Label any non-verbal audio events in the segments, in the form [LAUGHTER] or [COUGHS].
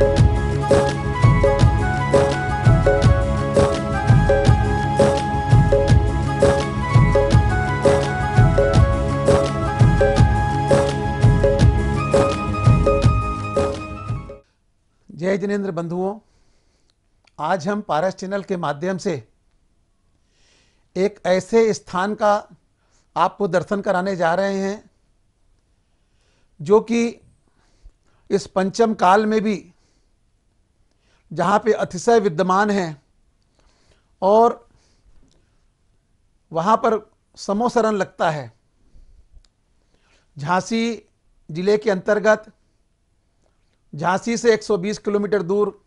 जय जिनेन्द्र बंधुओं आज हम पारस चैनल के माध्यम से एक ऐसे स्थान का आपको दर्शन कराने जा रहे हैं जो कि इस पंचम काल में भी जहाँ पे अतिशय विद्यमान है और वहाँ पर समोसरण लगता है झांसी जिले के अंतर्गत झांसी से 120 किलोमीटर दूर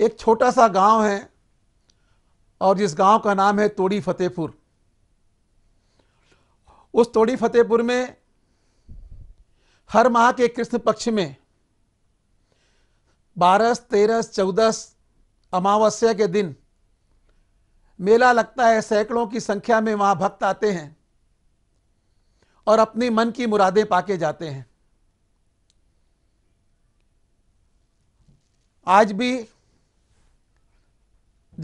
एक छोटा सा गांव है और जिस गांव का नाम है तोड़ी फतेहपुर उस तोड़ी फतेहपुर में हर माह के कृष्ण पक्ष में बारस तेरस चौदस अमावस्या के दिन मेला लगता है सैकड़ों की संख्या में वहां भक्त आते हैं और अपनी मन की मुरादें पाके जाते हैं आज भी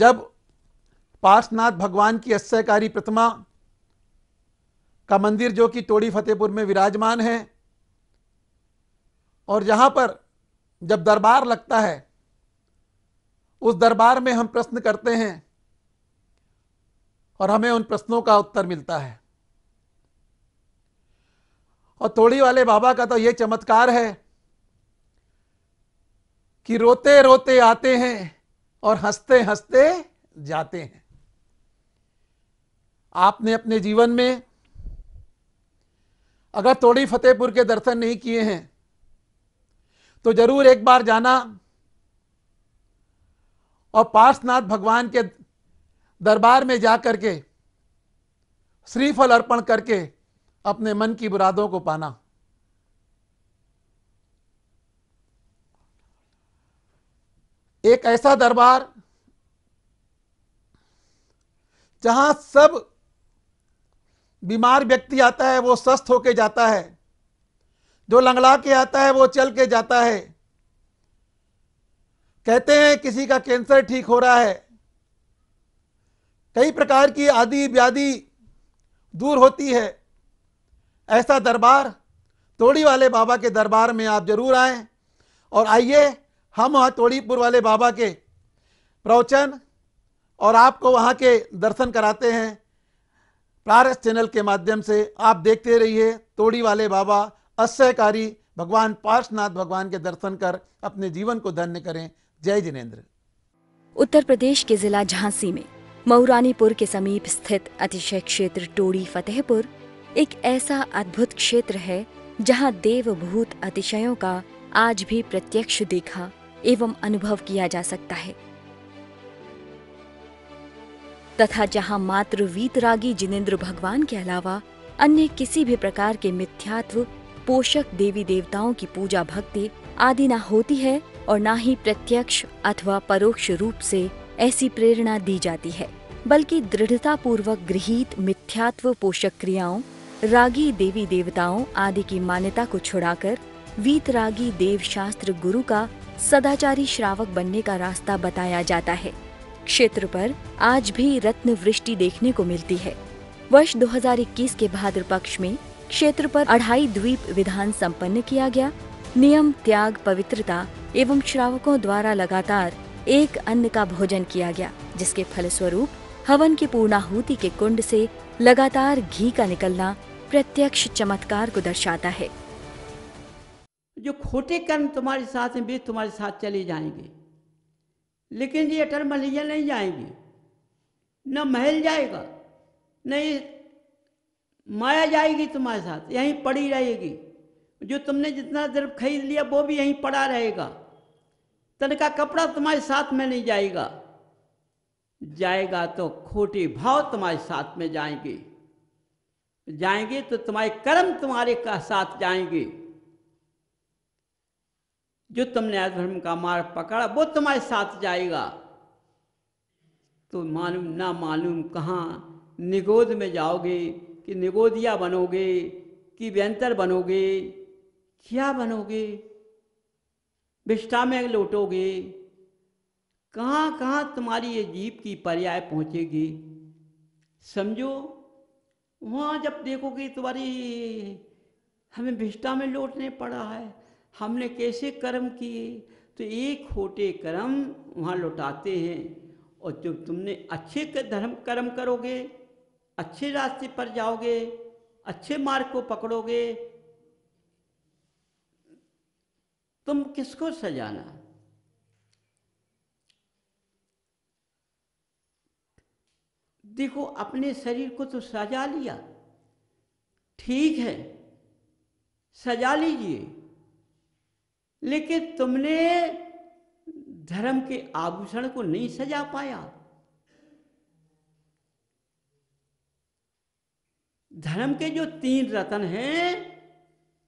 जब पार्शनाथ भगवान की अस्यकारी प्रतिमा का मंदिर जो कि टोड़ी फतेहपुर में विराजमान है और जहां पर जब दरबार लगता है उस दरबार में हम प्रश्न करते हैं और हमें उन प्रश्नों का उत्तर मिलता है और तोड़ी वाले बाबा का तो यह चमत्कार है कि रोते रोते आते हैं और हंसते हंसते जाते हैं आपने अपने जीवन में अगर तोड़ी फतेहपुर के दर्शन नहीं किए हैं तो जरूर एक बार जाना और पार्शनाथ भगवान के दरबार में जा करके श्रीफल अर्पण करके अपने मन की बुरादों को पाना एक ऐसा दरबार जहां सब बीमार व्यक्ति आता है वो स्वस्थ होके जाता है जो लंगड़ा के आता है वो चल के जाता है कहते हैं किसी का कैंसर ठीक हो रहा है कई प्रकार की आदि व्याधि दूर होती है ऐसा दरबार तोड़ी वाले बाबा के दरबार में आप जरूर आए और आइए हम वहाँ तोड़ीपुर वाले बाबा के प्रवचन और आपको वहाँ के दर्शन कराते हैं प्रारस चैनल के माध्यम से आप देखते रहिए तोड़ी वाले बाबा असहकारी भगवान पार्शनाथ भगवान के दर्शन कर अपने जीवन को धन्य करें जय जिनेन्द्र उत्तर प्रदेश के जिला झांसी में मऊरानीपुर के समीप स्थित अतिशय क्षेत्र टोड़ी फतेहपुर एक ऐसा अद्भुत क्षेत्र है जहां देवभूत अतिशयों का आज भी प्रत्यक्ष देखा एवं अनुभव किया जा सकता है तथा जहां मात्र वीतरागी जिनेन्द्र भगवान के अलावा अन्य किसी भी प्रकार के मिथ्यात्व पोषक देवी देवताओं की पूजा भक्ति आदि ना होती है और ना ही प्रत्यक्ष अथवा परोक्ष रूप से ऐसी प्रेरणा दी जाती है बल्कि दृढ़ता पूर्वक गृहित मिथ्यात्व पोषक क्रियाओं रागी देवी देवताओं आदि की मान्यता को छुड़ाकर वीतरागी देव शास्त्र गुरु का सदाचारी श्रावक बनने का रास्ता बताया जाता है क्षेत्र पर आज भी रत्न वृष्टि देखने को मिलती है वर्ष 2021 के भाद्र पक्ष में क्षेत्र पर अढ़ाई द्वीप विधान संपन्न किया गया नियम त्याग पवित्रता एवं श्रावकों द्वारा लगातार एक अन्न का भोजन किया गया जिसके फलस्वरूप हवन की पूर्णाहूति के कुंड से लगातार घी का निकलना प्रत्यक्ष चमत्कार को दर्शाता है जो खोटे कर्म तुम्हारे साथ हैं भी तुम्हारे साथ चले जाएंगे लेकिन ये अटल मलिया नहीं जाएंगे न महल जाएगा न ये माया जाएगी तुम्हारे साथ यहीं पड़ी रहेगी जो तुमने जितना द्रव्य खरीद लिया वो भी यहीं पड़ा रहेगा तन का कपड़ा तुम्हारे साथ में नहीं जाएगा जाएगा तो खोटी भाव तुम्हारे साथ में जाएंगे जाएंगे तो तुम्हारे कर्म तुम्हारे का साथ जाएंगे जो तुमने अधर्म का मार्ग पकड़ा वो तुम्हारे साथ जाएगा तो मालूम ना मालूम कहाँ निगोद में जाओगे कि निगोदिया बनोगे कि व्यंतर बनोगे क्या बनोगे विष्टा में लौटोगे कहाँ कहाँ तुम्हारी ये जीप की पर्याय पहुँचेगी समझो वहाँ जब देखोगे तुम्हारी हमें भिष्टा में लौटने पड़ा है हमने कैसे कर्म किए तो एक छोटे कर्म वहाँ लौटाते हैं और जब तुमने अच्छे धर्म कर्म करोगे अच्छे रास्ते पर जाओगे अच्छे मार्ग को पकड़ोगे तुम किसको सजाना देखो अपने शरीर को तो सजा लिया ठीक है सजा लीजिए लेकिन तुमने धर्म के आभूषण को नहीं सजा पाया धर्म के जो तीन रतन हैं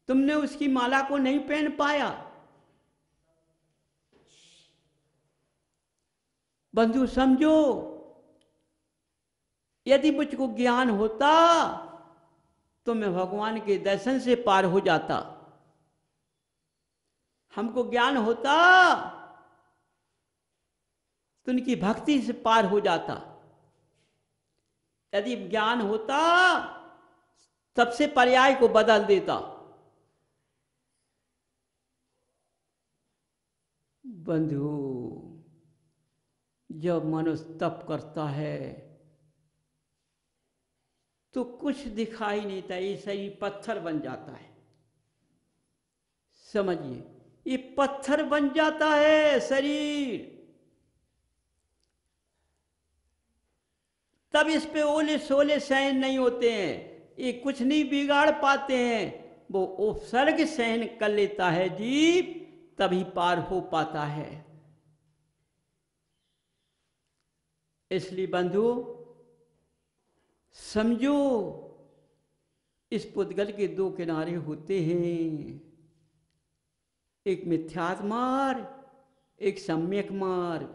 तुमने उसकी माला को नहीं पहन पाया बंधु समझो यदि मुझको ज्ञान होता तो मैं भगवान के दर्शन से पार हो जाता हमको ज्ञान होता तो उनकी भक्ति से पार हो जाता यदि ज्ञान होता सबसे पर्याय को बदल देता बंधु जब मनुष्य तप करता है तो कुछ दिखाई नहीं था ये सही पत्थर बन जाता है समझिए ये पत्थर बन जाता है शरीर तब इस पे ओले सोले सहन नहीं होते हैं ये कुछ नहीं बिगाड़ पाते हैं वो उपसर्ग सहन कर लेता है जीव तभी पार हो पाता है इसलिए बंधु समझो इस पुतगल के दो किनारे होते हैं एक मिथ्यात्मार एक सम्यक मार्ग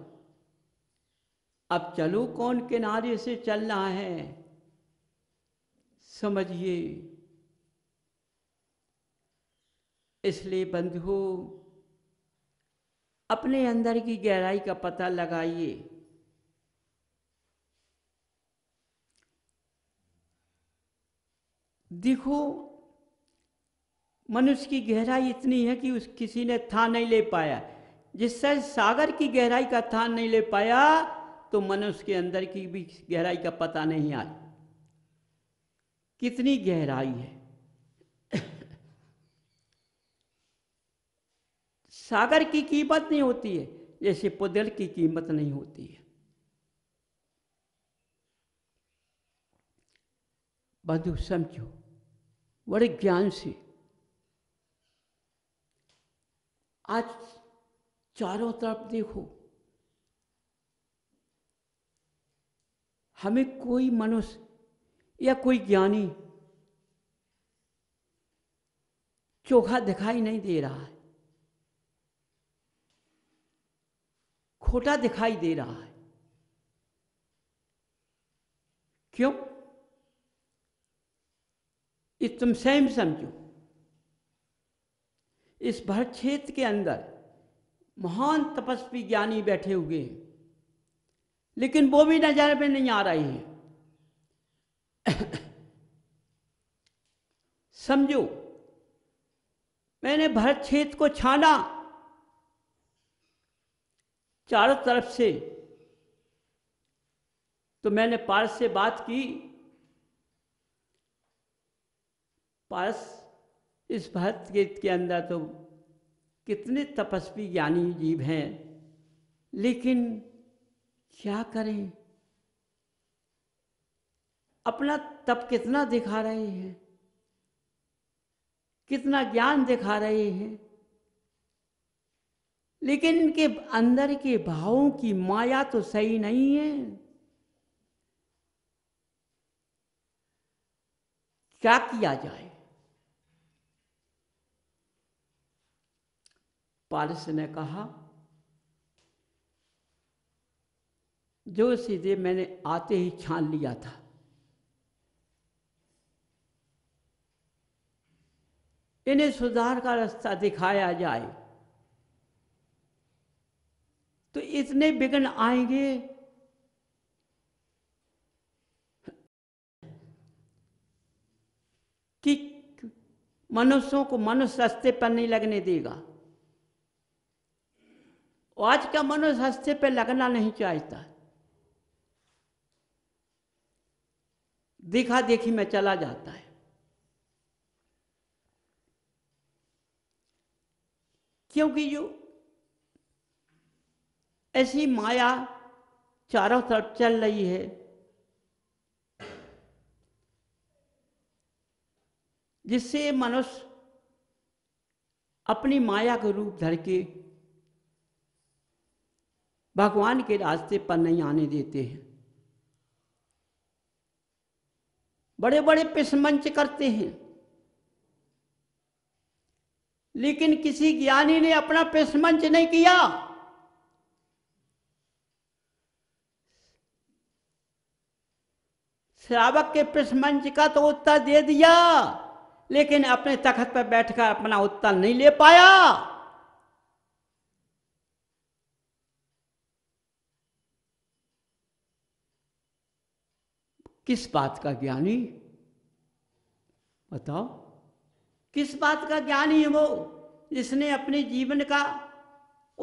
अब चलो कौन किनारे से चलना है समझिए इसलिए बंधु अपने अंदर की गहराई का पता लगाइए देखो मनुष्य की गहराई इतनी है कि उस किसी ने था नहीं ले पाया जिससे सागर की गहराई का था नहीं ले पाया तो मनुष्य के अंदर की भी गहराई का पता नहीं आया कितनी गहराई है सागर की कीमत नहीं होती है जैसे पुदल की कीमत नहीं होती है बंधु समझो बड़े ज्ञान से आज चारों तरफ देखो हमें कोई मनुष्य या कोई ज्ञानी चोखा दिखाई नहीं दे रहा है खोटा दिखाई दे रहा है क्यों ये तुम सेम समझो इस भर क्षेत्र के अंदर महान तपस्वी ज्ञानी बैठे हुए हैं लेकिन वो भी नजर में नहीं आ रहे हैं [COUGHS] समझो मैंने भरत क्षेत्र को छाना चारों तरफ से तो मैंने पारस से बात की पारस इस भरत गेट के अंदर तो कितने तपस्वी ज्ञानी जीव हैं लेकिन क्या करें अपना तप कितना दिखा रहे हैं कितना ज्ञान दिखा रहे हैं लेकिन इनके अंदर के भावों की माया तो सही नहीं है क्या किया जाए पारस ने कहा जो सीधे मैंने आते ही छान लिया था इन्हें सुधार का रास्ता दिखाया जाए तो इतने विघ्न आएंगे कि मनुष्यों को मनुष्य रस्ते पर नहीं लगने देगा आज का मनुष्य हस्ते पर लगना नहीं चाहता दिखा देखी में चला जाता है क्योंकि जो ऐसी माया चारों तरफ चल रही है जिससे मनुष्य अपनी माया का रूप धर के भगवान के रास्ते पर नहीं आने देते हैं बड़े बड़े पिसमंच करते हैं लेकिन किसी ज्ञानी ने अपना पेशमंच नहीं किया श्रावक के प्रश्नमंच का तो उत्तर दे दिया लेकिन अपने तखत पर बैठकर अपना उत्तर नहीं ले पाया किस बात का ज्ञानी बताओ किस बात का ज्ञानी है वो जिसने अपने जीवन का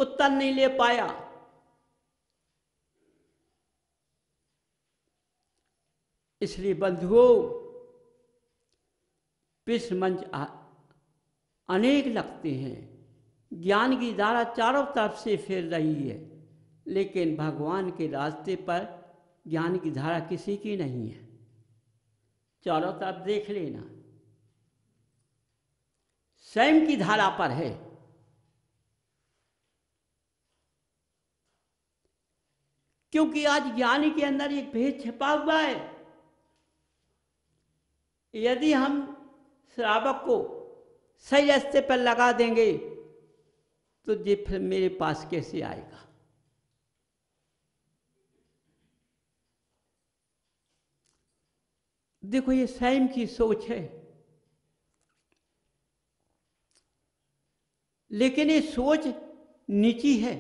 उत्तर नहीं ले पाया इसलिए बंधुओं विश्व मंच अनेक लगते हैं ज्ञान की धारा चारों तरफ से फैल रही है लेकिन भगवान के रास्ते पर ज्ञान की धारा किसी की नहीं है चारों तरफ देख लेना स्वयं की धारा पर है क्योंकि आज ज्ञानी के अंदर एक भेद छिपा हुआ है यदि हम श्रावक को सही रस्ते पर लगा देंगे तो ये फिर मेरे पास कैसे आएगा देखो ये स्वयं की सोच है लेकिन ये सोच नीची है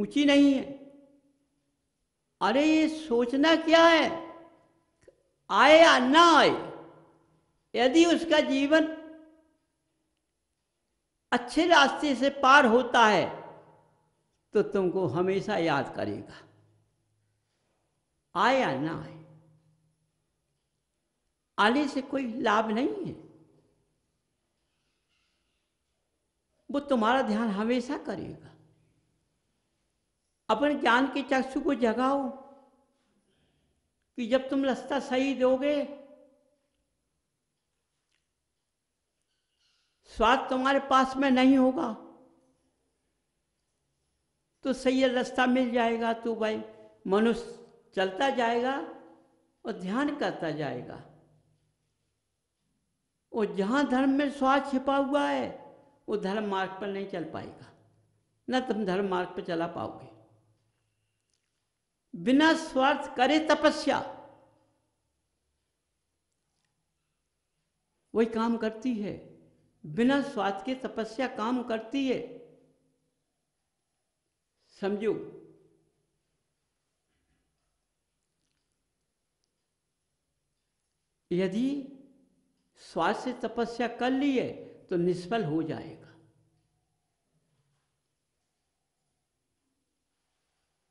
ऊंची नहीं है अरे ये सोचना क्या है आए या ना आए यदि उसका जीवन अच्छे रास्ते से पार होता है तो तुमको हमेशा याद करेगा आए या ना आए आने से कोई लाभ नहीं है वो तुम्हारा ध्यान हमेशा करेगा अपन ज्ञान के चक्षु को जगाओ कि जब तुम रास्ता सही दोगे स्वाद तुम्हारे पास में नहीं होगा तो सही रास्ता मिल जाएगा तो भाई मनुष्य चलता जाएगा और ध्यान करता जाएगा और जहां धर्म में स्वाद छिपा हुआ है वो धर्म मार्ग पर नहीं चल पाएगा न तुम धर्म मार्ग पर चला पाओगे बिना स्वार्थ करे तपस्या वही काम करती है बिना स्वार्थ के तपस्या काम करती है समझो यदि स्वार्थ से तपस्या कर ली है तो निष्फल हो जाएगा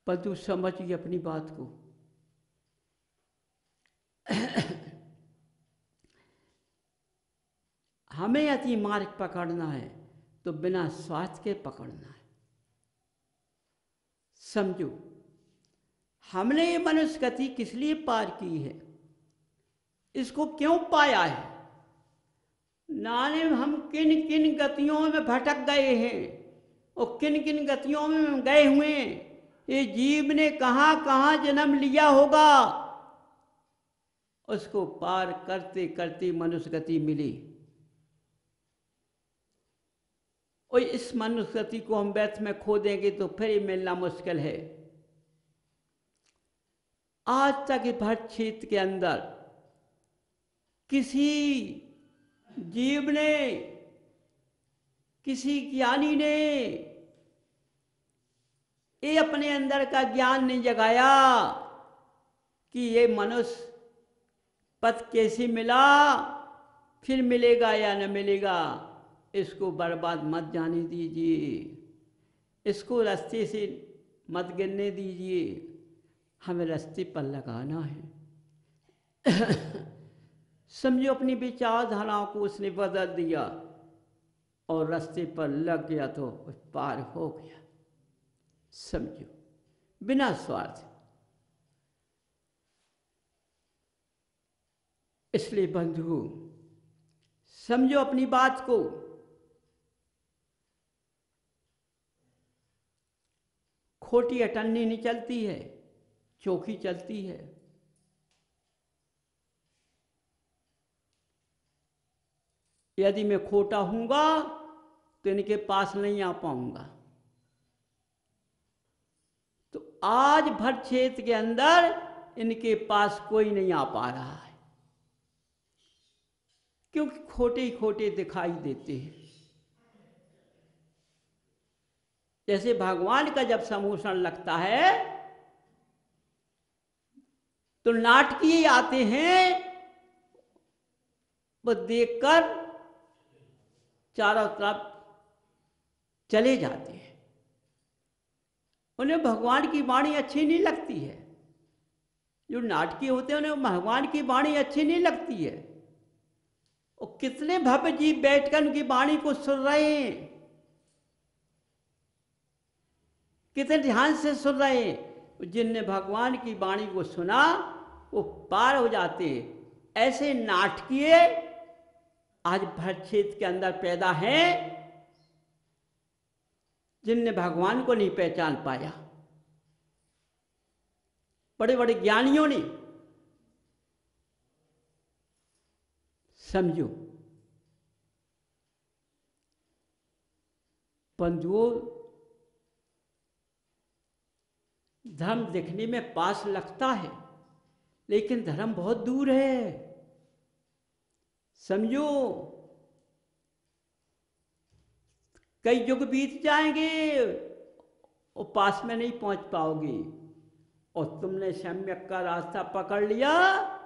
पर तू समझ गई अपनी बात को हमें यदि मार्ग पकड़ना है तो बिना स्वार्थ के पकड़ना है समझो हमने ये मनुष्य गति किस लिए पार की है इसको क्यों पाया है नाने हम किन किन गतियों में भटक गए हैं और किन किन गतियों में गए हुए हैं ये जीव ने कहा कहाँ जन्म लिया होगा उसको पार करते करते मनुष्य गति मिली और इस मनुष्य गति को हम व्यर्थ में खो देंगे तो फिर मिलना मुश्किल है आज तक इस क्षेत्र के अंदर किसी जीव ने किसी ज्ञानी ने ये अपने अंदर का ज्ञान नहीं जगाया कि ये मनुष्य पथ कैसे मिला फिर मिलेगा या न मिलेगा इसको बर्बाद मत जाने दीजिए इसको रास्ते से मत गिरने दीजिए हमें रस्ते पर लगाना है [COUGHS] समझो अपनी विचारधाराओं को उसने बदल दिया और रस्ते पर लग गया तो पार हो गया समझो बिना स्वार्थ इसलिए बंधु समझो अपनी बात को खोटी अटन्नी नहीं चलती है चौकी चलती है यदि मैं खोटा हूंगा तो इनके पास नहीं आ पाऊंगा आज भर क्षेत्र के अंदर इनके पास कोई नहीं आ पा रहा है क्योंकि खोटे खोटे दिखाई देते हैं जैसे भगवान का जब समूषण लगता है तो नाटकीय आते हैं वो देखकर चारों तरफ चले जाते हैं उन्हें भगवान की वाणी अच्छी नहीं लगती है जो नाटकीय होते हैं उन्हें भगवान की वाणी अच्छी नहीं लगती है और कितने भव्य जीव बैठकर उनकी वाणी को सुन रहे हैं कितने ध्यान से सुन रहे हैं जिनने भगवान की वाणी को सुना वो पार हो जाते ऐसे नाटकीय आज भर क्षेत्र के अंदर पैदा हैं जिनने भगवान को नहीं पहचान पाया बड़े बड़े ज्ञानियों ने समझो बंधुओं धर्म दिखने में पास लगता है लेकिन धर्म बहुत दूर है समझो कई युग बीत जाएंगे और पास में नहीं पहुंच पाओगे और तुमने सम्यक का रास्ता पकड़ लिया